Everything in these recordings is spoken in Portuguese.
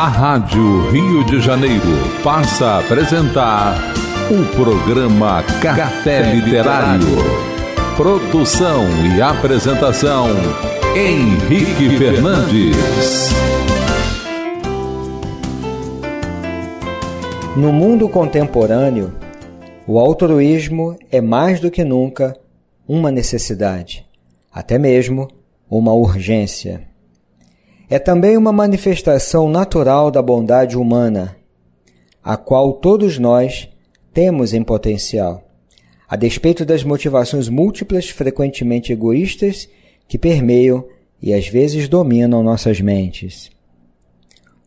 A Rádio Rio de Janeiro passa a apresentar o programa Café Literário. Produção e apresentação Henrique Fernandes. No mundo contemporâneo, o altruísmo é mais do que nunca uma necessidade, até mesmo uma urgência é também uma manifestação natural da bondade humana, a qual todos nós temos em potencial, a despeito das motivações múltiplas, frequentemente egoístas, que permeiam e às vezes dominam nossas mentes.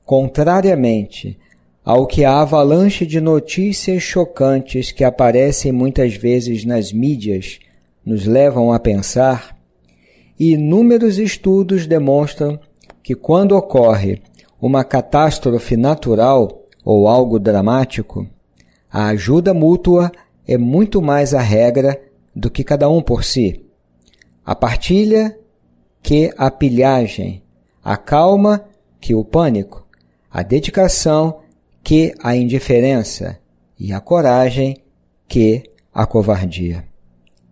Contrariamente ao que a avalanche de notícias chocantes que aparecem muitas vezes nas mídias nos levam a pensar, inúmeros estudos demonstram que quando ocorre uma catástrofe natural ou algo dramático, a ajuda mútua é muito mais a regra do que cada um por si. A partilha que a pilhagem, a calma que o pânico, a dedicação que a indiferença e a coragem que a covardia.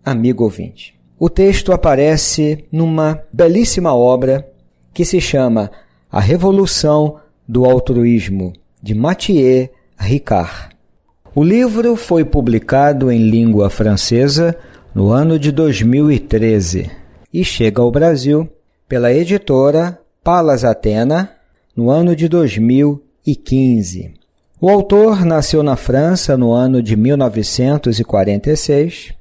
Amigo ouvinte, o texto aparece numa belíssima obra que se chama A Revolução do Altruísmo, de Mathieu Ricard. O livro foi publicado em língua francesa no ano de 2013 e chega ao Brasil pela editora Palas Atena no ano de 2015. O autor nasceu na França no ano de 1946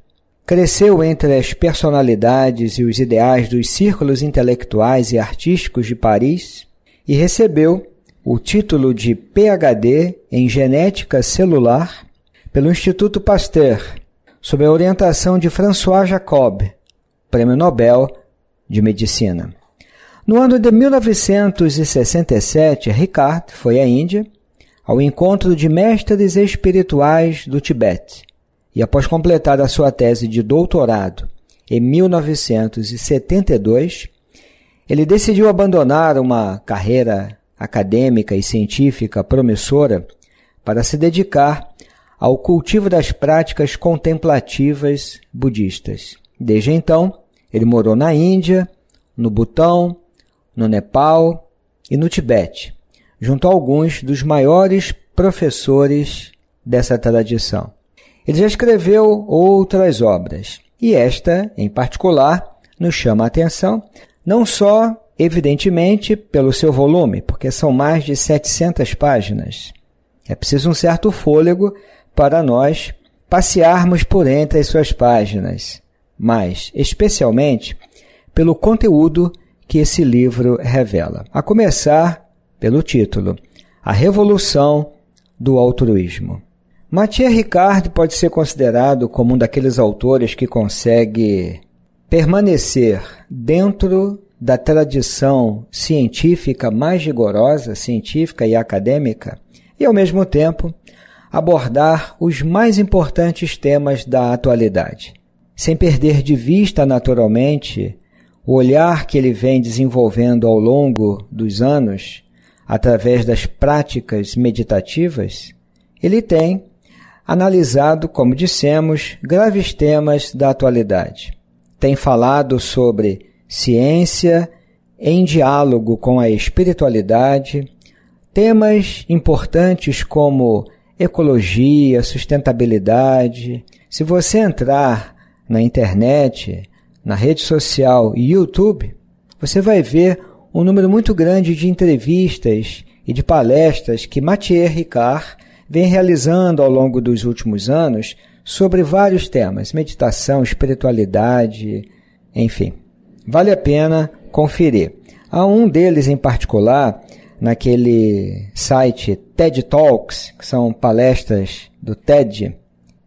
cresceu entre as personalidades e os ideais dos círculos intelectuais e artísticos de Paris e recebeu o título de PhD em genética celular pelo Instituto Pasteur, sob a orientação de François Jacob, Prêmio Nobel de Medicina. No ano de 1967, Ricard foi à Índia ao encontro de mestres espirituais do Tibete e após completar a sua tese de doutorado em 1972, ele decidiu abandonar uma carreira acadêmica e científica promissora para se dedicar ao cultivo das práticas contemplativas budistas. Desde então, ele morou na Índia, no Butão, no Nepal e no Tibete, junto a alguns dos maiores professores dessa tradição. Ele já escreveu outras obras, e esta, em particular, nos chama a atenção, não só, evidentemente, pelo seu volume, porque são mais de 700 páginas. É preciso um certo fôlego para nós passearmos por entre as suas páginas, mas, especialmente, pelo conteúdo que esse livro revela. A começar pelo título: A Revolução do Altruísmo. Mathieu Ricard pode ser considerado como um daqueles autores que consegue permanecer dentro da tradição científica mais rigorosa, científica e acadêmica, e ao mesmo tempo abordar os mais importantes temas da atualidade, sem perder de vista naturalmente o olhar que ele vem desenvolvendo ao longo dos anos através das práticas meditativas, ele tem analisado, como dissemos, graves temas da atualidade. Tem falado sobre ciência em diálogo com a espiritualidade, temas importantes como ecologia, sustentabilidade. Se você entrar na internet, na rede social e YouTube, você vai ver um número muito grande de entrevistas e de palestras que Mathieu Ricard vem realizando ao longo dos últimos anos sobre vários temas: meditação, espiritualidade, enfim. Vale a pena conferir. Há um deles em particular, naquele site TED Talks, que são palestras do TED,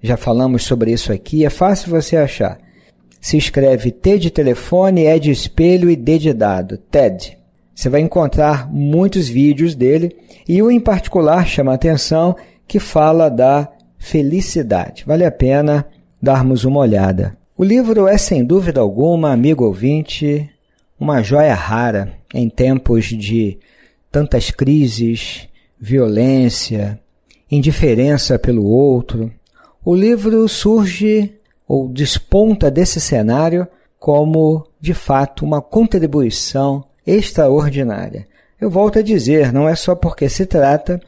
já falamos sobre isso aqui, é fácil você achar. Se escreve T de telefone, E de espelho e D de dado, TED. Você vai encontrar muitos vídeos dele e um em particular chama a atenção que fala da felicidade. Vale a pena darmos uma olhada. O livro é, sem dúvida alguma, amigo ouvinte, uma joia rara em tempos de tantas crises, violência, indiferença pelo outro. O livro surge ou desponta desse cenário como, de fato, uma contribuição extraordinária. Eu volto a dizer, não é só porque se trata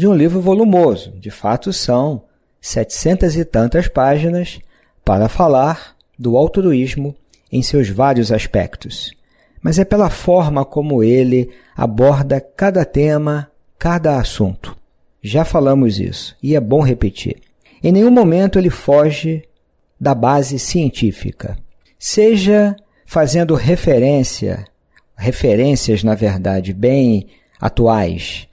de um livro volumoso, de fato são setecentas e tantas páginas, para falar do altruísmo em seus vários aspectos. Mas é pela forma como ele aborda cada tema, cada assunto. Já falamos isso, e é bom repetir. Em nenhum momento ele foge da base científica. Seja fazendo referência, referências, na verdade, bem atuais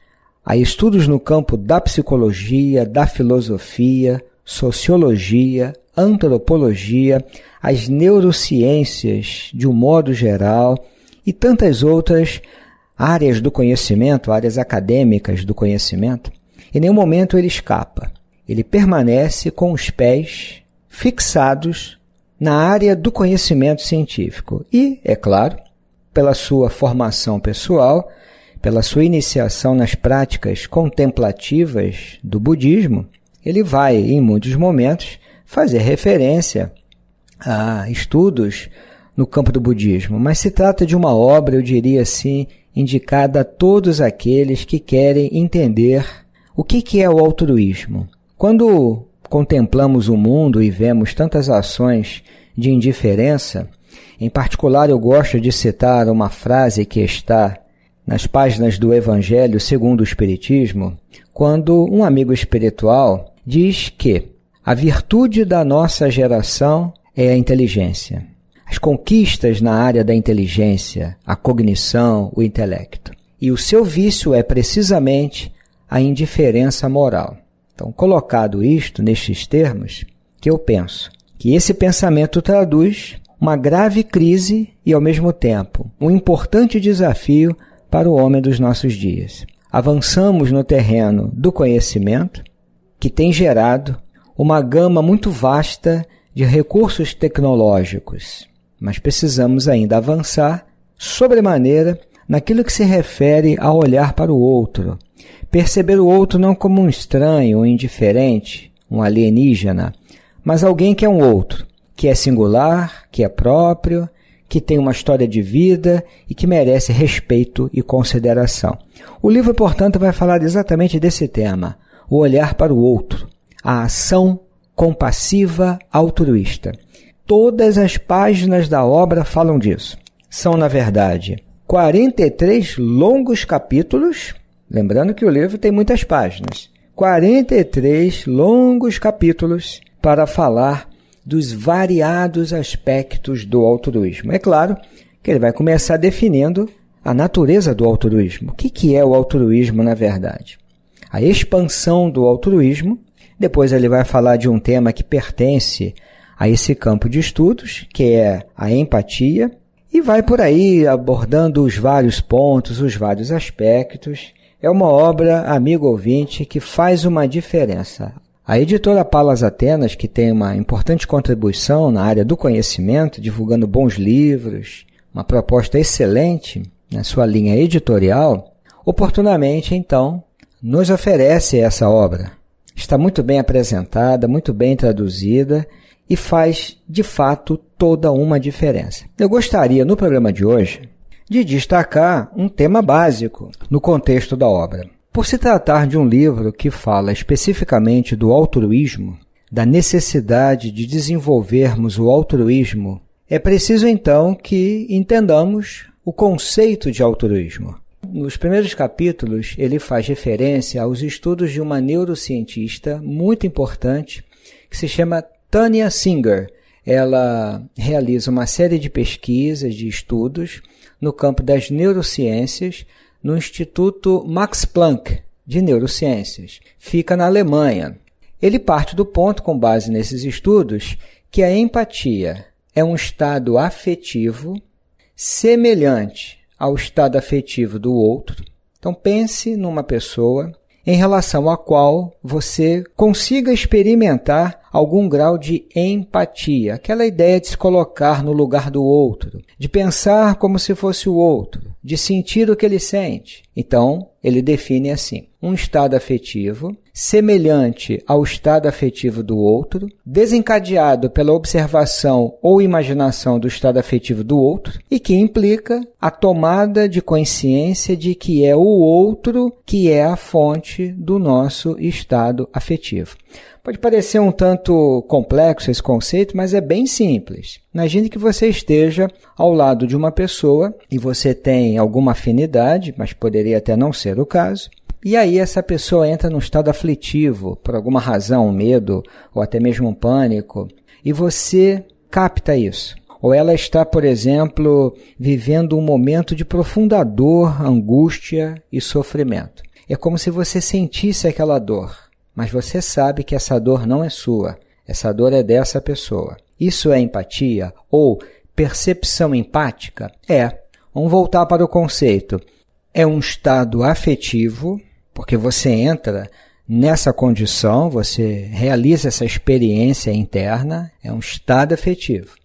Há estudos no campo da psicologia, da filosofia, sociologia, antropologia, as neurociências de um modo geral e tantas outras áreas do conhecimento, áreas acadêmicas do conhecimento. Em nenhum momento ele escapa. Ele permanece com os pés fixados na área do conhecimento científico e, é claro, pela sua formação pessoal, pela sua iniciação nas práticas contemplativas do budismo, ele vai, em muitos momentos, fazer referência a estudos no campo do budismo, mas se trata de uma obra, eu diria assim, indicada a todos aqueles que querem entender o que, é o altruísmo. Quando contemplamos o mundo e vemos tantas ações de indiferença, em particular eu gosto de citar uma frase que está nas páginas do Evangelho segundo o Espiritismo, quando um amigo espiritual diz que a virtude da nossa geração é a inteligência. As conquistas na área da inteligência, a cognição, o intelecto. E o seu vício é precisamente a indiferença moral. Então, colocado isto nestes termos, que eu penso que esse pensamento traduz uma grave crise e, ao mesmo tempo, um importante desafio para o homem dos nossos dias. Avançamos no terreno do conhecimento, que tem gerado uma gama muito vasta de recursos tecnológicos, mas precisamos ainda avançar sobremaneira naquilo que se refere a olhar para o outro, perceber o outro não como um estranho, um indiferente, um alienígena, mas alguém que é um outro, que é singular, que é próprio, que tem uma história de vida e que merece respeito e consideração. O livro, portanto, vai falar exatamente desse tema: o olhar para o outro, a ação compassiva altruísta. Todas as páginas da obra falam disso. São, na verdade, 43 longos capítulos. Lembrando que o livro tem muitas páginas. 43 longos capítulos para falar dos variados aspectos do altruísmo. É claro que ele vai começar definindo a natureza do altruísmo. O que, é o altruísmo, na verdade? A expansão do altruísmo. Depois ele vai falar de um tema que pertence a esse campo de estudos, que é a empatia, e vai por aí abordando os vários pontos, os vários aspectos. É uma obra, amigo ouvinte, que faz uma diferença. A editora Palas Atenas, que tem uma importante contribuição na área do conhecimento, divulgando bons livros, uma proposta excelente na sua linha editorial, oportunamente então nos oferece essa obra. Está muito bem apresentada, muito bem traduzida e faz de fato toda uma diferença. Eu gostaria no programa de hoje de destacar um tema básico no contexto da obra. Por se tratar de um livro que fala especificamente do altruísmo, da necessidade de desenvolvermos o altruísmo, é preciso então que entendamos o conceito de altruísmo. Nos primeiros capítulos, ele faz referência aos estudos de uma neurocientista muito importante que se chama Tania Singer. Ela realiza uma série de pesquisas, de estudos no campo das neurociências no Instituto Max Planck de Neurociências. Fica na Alemanha. Ele parte do ponto, com base nesses estudos, que a empatia é um estado afetivo semelhante ao estado afetivo do outro. Então pense numa pessoa em relação à qual você consiga experimentar algum grau de empatia, aquela ideia de se colocar no lugar do outro, de pensar como se fosse o outro, de sentir o que ele sente. Então, ele define assim: um estado afetivo semelhante ao estado afetivo do outro, desencadeado pela observação ou imaginação do estado afetivo do outro e que implica a tomada de consciência de que é o outro que é a fonte do nosso estado afetivo. Pode parecer um tanto complexo esse conceito, mas é bem simples. Imagine que você esteja ao lado de uma pessoa e você tem alguma afinidade, mas poderia até não ser o caso. E aí essa pessoa entra num estado aflitivo, por alguma razão, um medo ou até mesmo um pânico, e você capta isso. Ou ela está, por exemplo, vivendo um momento de profunda dor, angústia e sofrimento. É como se você sentisse aquela dor mas você sabe que essa dor não é sua, essa dor é dessa pessoa. Isso é empatia ou percepção empática? É. Vamos voltar para o conceito. É um estado afetivo, porque você entra nessa condição, você realiza essa experiência interna, é um estado afetivo.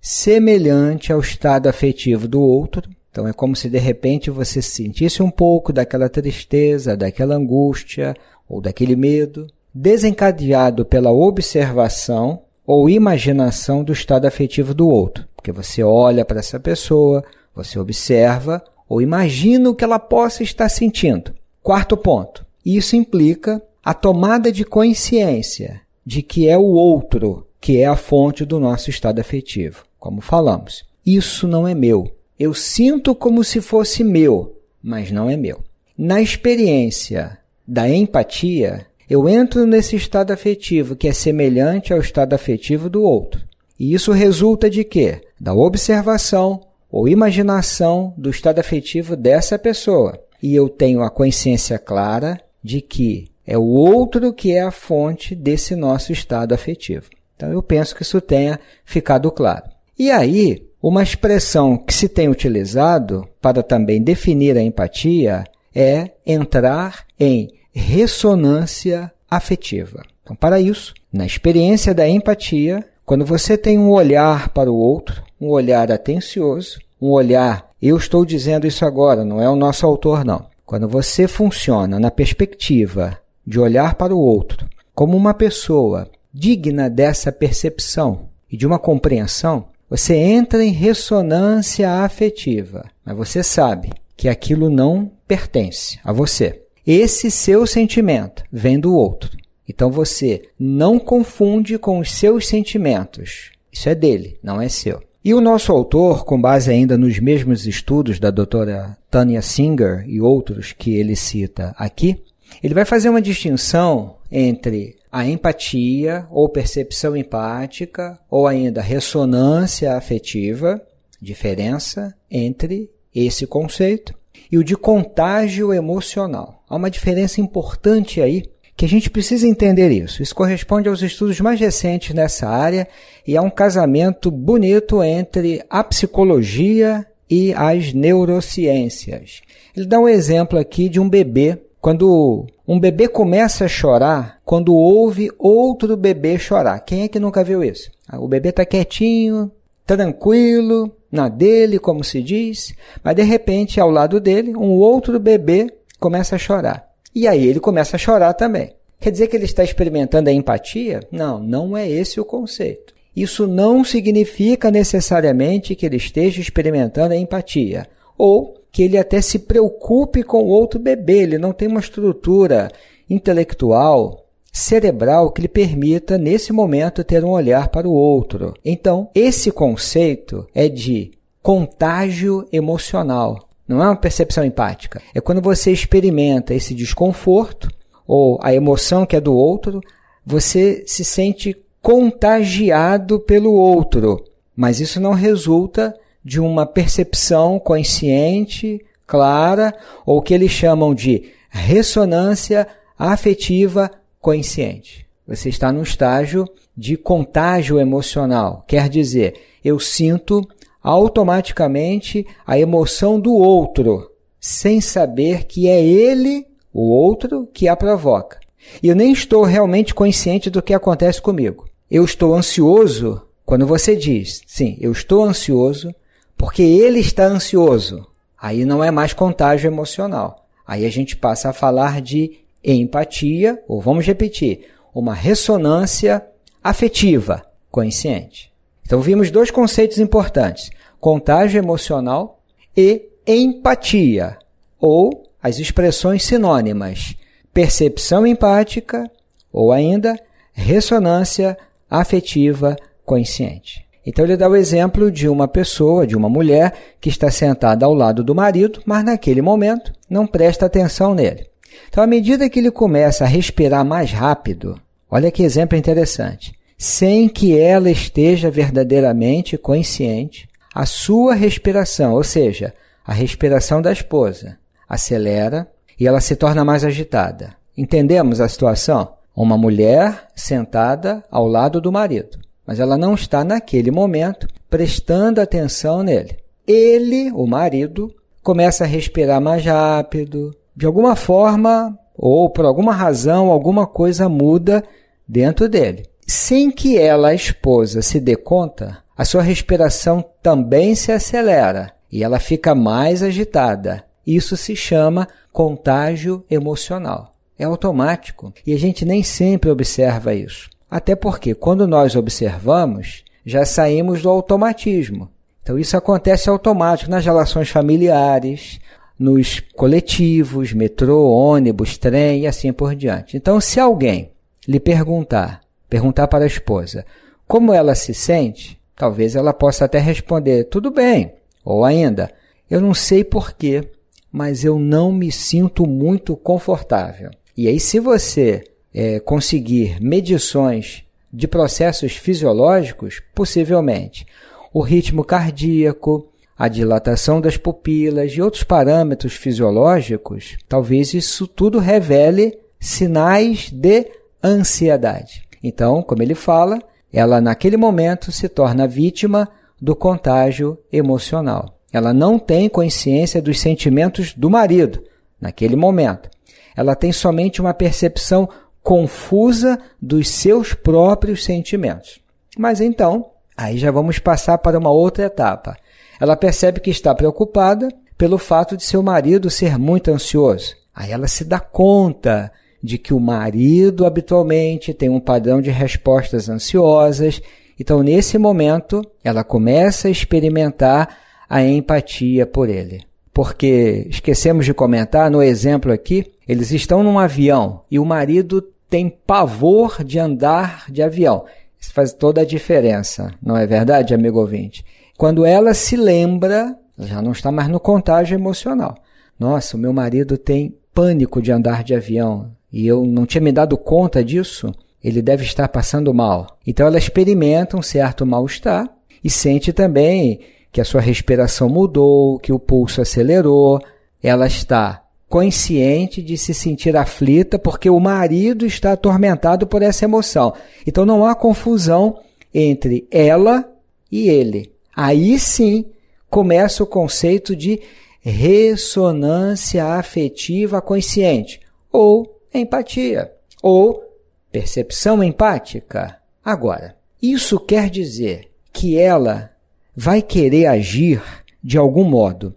Semelhante ao estado afetivo do outro, então é como se de repente você sentisse um pouco daquela tristeza, daquela angústia, ou daquele medo, desencadeado pela observação ou imaginação do estado afetivo do outro. Porque você olha para essa pessoa, você observa ou imagina o que ela possa estar sentindo. Quarto ponto: isso implica a tomada de consciência de que é o outro que é a fonte do nosso estado afetivo. Como falamos, isso não é meu. Eu sinto como se fosse meu, mas não é meu. Na experiência da empatia, eu entro nesse estado afetivo que é semelhante ao estado afetivo do outro. E isso resulta de quê? Da observação ou imaginação do estado afetivo dessa pessoa. E eu tenho a consciência clara de que é o outro que é a fonte desse nosso estado afetivo. Então eu penso que isso tenha ficado claro. E aí, uma expressão que se tem utilizado para também definir a empatia é entrar em ressonância afetiva. Então, para isso, na experiência da empatia, quando você tem um olhar para o outro, um olhar atencioso, um olhar, eu estou dizendo isso agora, não é o nosso autor, não. Quando você funciona na perspectiva de olhar para o outro como uma pessoa digna dessa percepção e de uma compreensão, você entra em ressonância afetiva. Mas você sabe que aquilo não pertence a você. Esse seu sentimento vem do outro. Então você não confunde com os seus sentimentos. Isso é dele, não é seu. E o nosso autor, com base ainda nos mesmos estudos da doutora Tanya Singer e outros que ele cita aqui, ele vai fazer uma distinção entre a empatia ou percepção empática ou ainda ressonância afetiva, diferença entre esse conceito, e o de contágio emocional. Há uma diferença importante aí que a gente precisa entender isso. Isso corresponde aos estudos mais recentes nessa área e há um casamento bonito entre a psicologia e as neurociências. Ele dá um exemplo aqui de um bebê. Quando um bebê começa a chorar, quando ouve outro bebê chorar. Quem é que nunca viu isso? Ah, o bebê está quietinho, tranquilo, na dele, como se diz, mas de repente, ao lado dele, um outro bebê começa a chorar. E aí ele começa a chorar também. Quer dizer que ele está experimentando a empatia? Não, não é esse o conceito. Isso não significa necessariamente que ele esteja experimentando a empatia, ou que ele até se preocupe com o outro bebê, ele não tem uma estrutura intelectual cerebral que lhe permita, nesse momento, ter um olhar para o outro. Então, esse conceito é de contágio emocional. Não é uma percepção empática. É quando você experimenta esse desconforto ou a emoção que é do outro, você se sente contagiado pelo outro. Mas isso não resulta de uma percepção consciente, clara, ou que eles chamam de ressonância afetiva consciente. Você está num estágio de contágio emocional. Quer dizer, eu sinto automaticamente a emoção do outro, sem saber que é ele, o outro, que a provoca. E eu nem estou realmente consciente do que acontece comigo. Eu estou ansioso quando você diz, sim, eu estou ansioso porque ele está ansioso. Aí não é mais contágio emocional. Aí a gente passa a falar de empatia, ou vamos repetir, uma ressonância afetiva consciente. Então vimos dois conceitos importantes: contágio emocional e empatia, ou as expressões sinônimas, percepção empática ou ainda ressonância afetiva consciente. Então ele dá o exemplo de uma pessoa, de uma mulher que está sentada ao lado do marido, mas naquele momento não presta atenção nele. Então, à medida que ele começa a respirar mais rápido, olha que exemplo interessante. Sem que ela esteja verdadeiramente consciente, a sua respiração, ou seja, a respiração da esposa, acelera e ela se torna mais agitada. Entendemos a situação? Uma mulher sentada ao lado do marido, mas ela não está naquele momento prestando atenção nele. Ele, o marido, começa a respirar mais rápido, de alguma forma ou por alguma razão, alguma coisa muda dentro dele. Sem que ela, a esposa, se dê conta, a sua respiração também se acelera e ela fica mais agitada. Isso se chama contágio emocional. É automático e a gente nem sempre observa isso. Até porque, quando nós observamos, já saímos do automatismo. Então, isso acontece automático nas relações familiares, nos coletivos, metrô, ônibus, trem e assim por diante. Então, se alguém lhe perguntar, perguntar para a esposa como ela se sente, talvez ela possa até responder: tudo bem, ou ainda, eu não sei porquê, mas eu não me sinto muito confortável. E aí, se você é, conseguir medições de processos fisiológicos, possivelmente o ritmo cardíaco, a dilatação das pupilas e outros parâmetros fisiológicos, talvez isso tudo revele sinais de ansiedade. Então, como ele fala, ela naquele momento se torna vítima do contágio emocional. Ela não tem consciência dos sentimentos do marido naquele momento. Ela tem somente uma percepção confusa dos seus próprios sentimentos. Mas então, aí já vamos passar para uma outra etapa. Ela percebe que está preocupada pelo fato de seu marido ser muito ansioso. Aí ela se dá conta de que o marido habitualmente tem um padrão de respostas ansiosas. Então, nesse momento, ela começa a experimentar a empatia por ele. Porque esquecemos de comentar no exemplo aqui, eles estão num avião e o marido tem pavor de andar de avião. Isso faz toda a diferença, não é verdade, amigo ouvinte? Quando ela se lembra, já não está mais no contágio emocional. Nossa, o meu marido tem pânico de andar de avião e eu não tinha me dado conta disso. Ele deve estar passando mal. Então ela experimenta um certo mal-estar e sente também que a sua respiração mudou, que o pulso acelerou. Ela está consciente de se sentir aflita porque o marido está atormentado por essa emoção. Então não há confusão entre ela e ele. Aí sim começa o conceito de ressonância afetiva consciente, ou empatia, ou percepção empática. Agora, isso quer dizer que ela vai querer agir de algum modo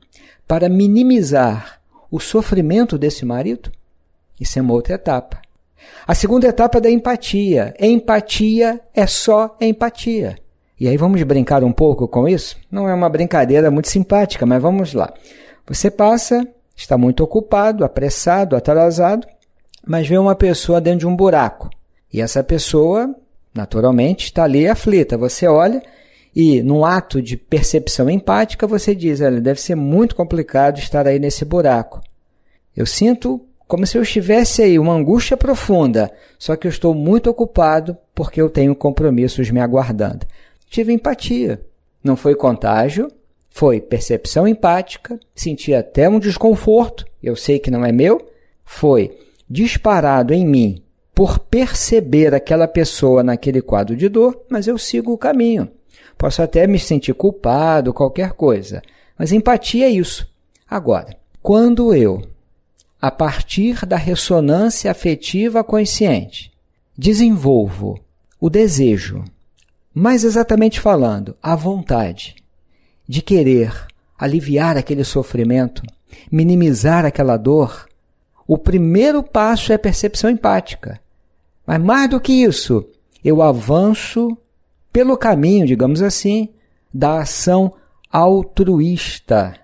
para minimizar o sofrimento desse marido? Isso é uma outra etapa. A segunda etapa é da empatia. Empatia é só empatia. E aí vamos brincar um pouco com isso? Não é uma brincadeira muito simpática, mas vamos lá. Você passa, está muito ocupado, apressado, atrasado, mas vê uma pessoa dentro de um buraco. E essa pessoa, naturalmente, está ali aflita. Você olha e, num ato de percepção empática, você diz: olha, deve ser muito complicado estar aí nesse buraco. Eu sinto como se eu estivesse aí uma angústia profunda, só que eu estou muito ocupado porque eu tenho compromissos me aguardando tive empatia. Não foi contágio, foi percepção empática, senti até um desconforto, eu sei que não é meu, foi disparado em mim por perceber aquela pessoa naquele quadro de dor, mas eu sigo o caminho. Posso até me sentir culpado, qualquer coisa, mas empatia é isso. Agora, quando eu, a partir da ressonância afetiva consciente, desenvolvo o desejo mais exatamente falando, a vontade de querer aliviar aquele sofrimento, minimizar aquela dor, o primeiro passo é a percepção empática. Mas mais do que isso, eu avanço pelo caminho, digamos assim, da ação altruísta,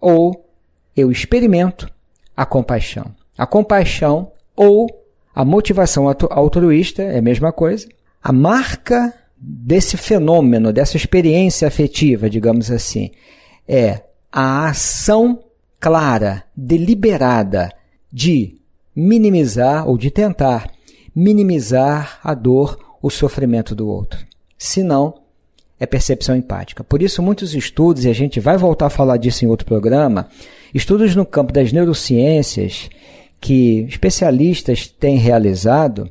ou eu experimento a compaixão. A compaixão ou a motivação altruísta é a mesma coisa. A marca desse fenômeno, dessa experiência afetiva, digamos assim, é a ação clara, deliberada de minimizar ou de tentar minimizar a dor, o sofrimento do outro. Se não, é percepção empática. Por isso, muitos estudos, e a gente vai voltar a falar disso em outro programa, estudos no campo das neurociências que especialistas têm realizado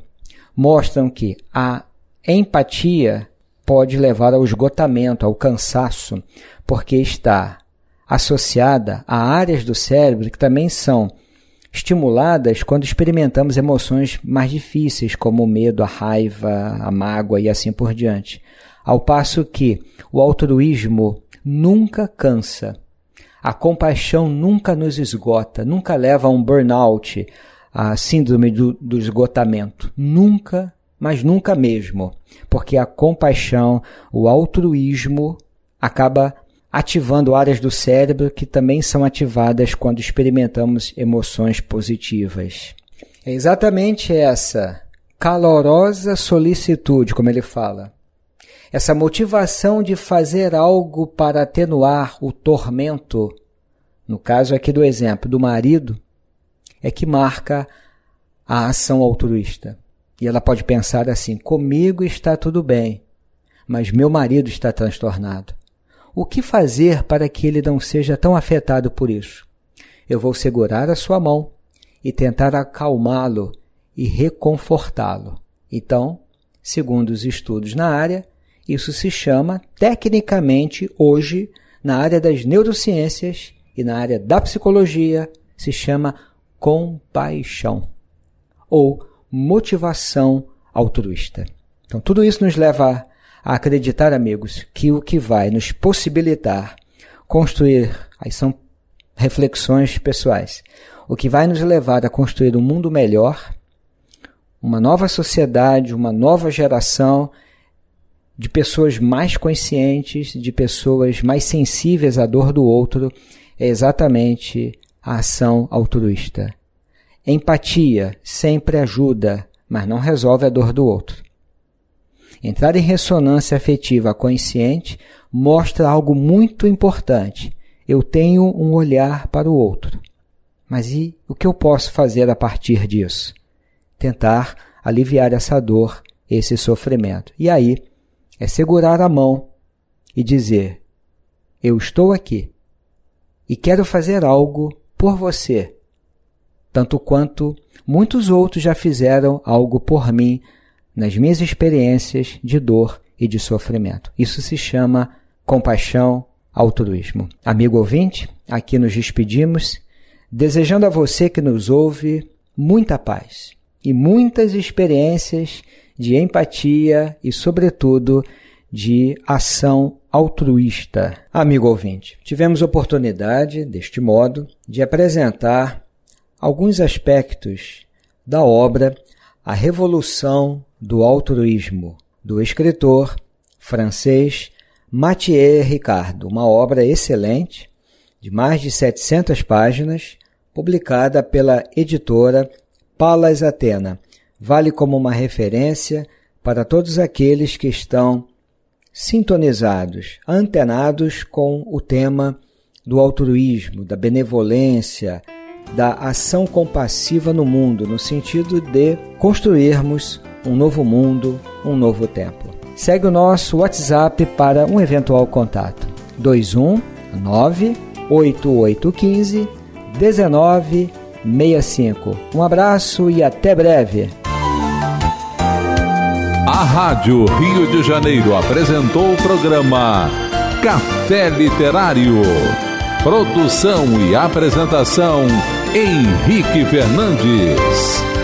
mostram que a Empatia pode levar ao esgotamento, ao cansaço, porque está associada a áreas do cérebro que também são estimuladas quando experimentamos emoções mais difíceis, como o medo, a raiva, a mágoa e assim por diante. Ao passo que o altruísmo nunca cansa, a compaixão nunca nos esgota, nunca leva a um burnout, a síndrome do, do esgotamento, nunca mas nunca mesmo, porque a compaixão, o altruísmo acaba ativando áreas do cérebro que também são ativadas quando experimentamos emoções positivas. É exatamente essa calorosa solicitude, como ele fala. Essa motivação de fazer algo para atenuar o tormento, no caso aqui do exemplo do marido, é que marca a ação altruísta. E ela pode pensar assim: comigo está tudo bem, mas meu marido está transtornado. O que fazer para que ele não seja tão afetado por isso? Eu vou segurar a sua mão e tentar acalmá-lo e reconfortá-lo. Então, segundo os estudos na área, isso se chama, tecnicamente, hoje, na área das neurociências e na área da psicologia, se chama compaixão ou motivação altruísta. Então, tudo isso nos leva a acreditar, amigos, que o que vai nos possibilitar construir, aí são reflexões pessoais, o que vai nos levar a construir um mundo melhor, uma nova sociedade, uma nova geração de pessoas mais conscientes, de pessoas mais sensíveis à dor do outro, é exatamente a ação altruísta, Empatia sempre ajuda, mas não resolve a dor do outro. Entrar em ressonância afetiva consciente mostra algo muito importante. Eu tenho um olhar para o outro. Mas e o que eu posso fazer a partir disso? Tentar aliviar essa dor, esse sofrimento. E aí é segurar a mão e dizer: Eu estou aqui e quero fazer algo por você tanto quanto muitos outros já fizeram algo por mim nas minhas experiências de dor e de sofrimento. Isso se chama compaixão, altruísmo. Amigo ouvinte, aqui nos despedimos, desejando a você que nos ouve muita paz e muitas experiências de empatia e, sobretudo, de ação altruísta. Amigo ouvinte, tivemos oportunidade, deste modo, de apresentar alguns aspectos da obra A Revolução do Altruísmo, do escritor francês Mathieu Ricardo, uma obra excelente, de mais de 700 páginas, publicada pela editora Palas Atena. Vale como uma referência para todos aqueles que estão sintonizados, antenados com o tema do altruísmo, da benevolência, da ação compassiva no mundo, no sentido de construirmos um novo mundo, um novo tempo. Segue o nosso WhatsApp para um eventual contato. 219 8815 1965. Um abraço e até breve. A Rádio Rio de Janeiro apresentou o programa Café Literário. Produção e apresentação Henrique Fernandes.